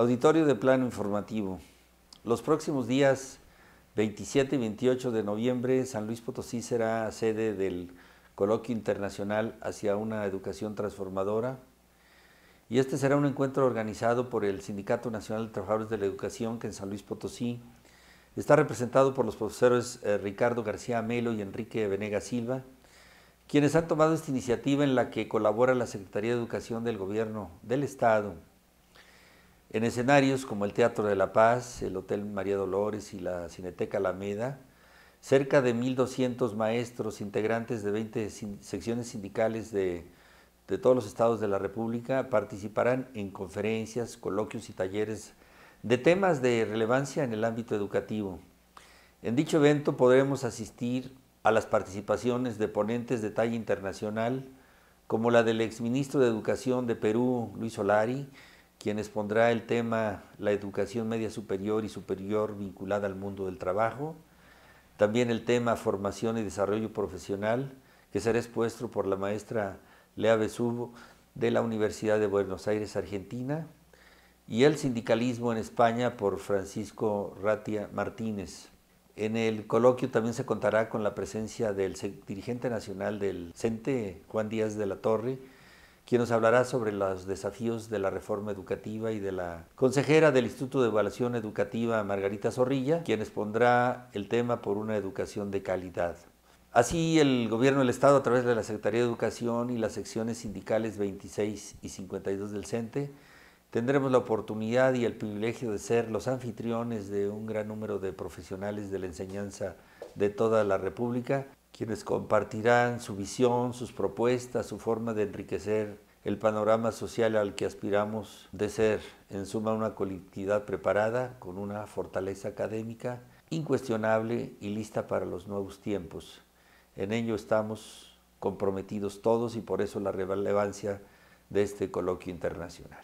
Auditorio de Plano Informativo. Los próximos días 27 y 28 de noviembre, San Luis Potosí será sede del Coloquio Internacional hacia una Educación Transformadora. Y este será un encuentro organizado por el Sindicato Nacional de Trabajadores de la Educación, que en San Luis Potosí está representado por los profesores eh, Ricardo García Melo y Enrique Venega Silva, quienes han tomado esta iniciativa en la que colabora la Secretaría de Educación del Gobierno del Estado en escenarios como el Teatro de la Paz, el Hotel María Dolores y la Cineteca Alameda, cerca de 1.200 maestros integrantes de 20 secciones sindicales de, de, todos los estados de la República participarán en conferencias, coloquios y talleres de temas de relevancia en el ámbito educativo. En dicho evento podremos asistir a las participaciones de ponentes de talla internacional, como la del exministro de Educación de Perú, Luis Solari, quien expondrá el tema la educación media superior y superior vinculada al mundo del trabajo. También el tema formación y desarrollo profesional, que será expuesto por la maestra Lea Besubo de la Universidad de Buenos Aires, Argentina. Y el sindicalismo en España por Francisco Ratia Martínez. En el coloquio también se contará con la presencia del dirigente nacional del CENTE, Juan Díaz de la Torre, quien nos hablará sobre los desafíos de la reforma educativa y de la consejera del Instituto de Evaluación Educativa, Margarita Zorrilla, quien expondrá el tema por una educación de calidad. Así, el Gobierno del Estado, a través de la Secretaría de Educación y las secciones sindicales 26 y 52 del CENTE, tendremos la oportunidad y el privilegio de ser los anfitriones de un gran número de profesionales de la enseñanza de toda la República quienes compartirán su visión, sus propuestas, su forma de enriquecer el panorama social al que aspiramos de ser, en suma una colectividad preparada, con una fortaleza académica incuestionable y lista para los nuevos tiempos. En ello estamos comprometidos todos y por eso la relevancia de este coloquio internacional.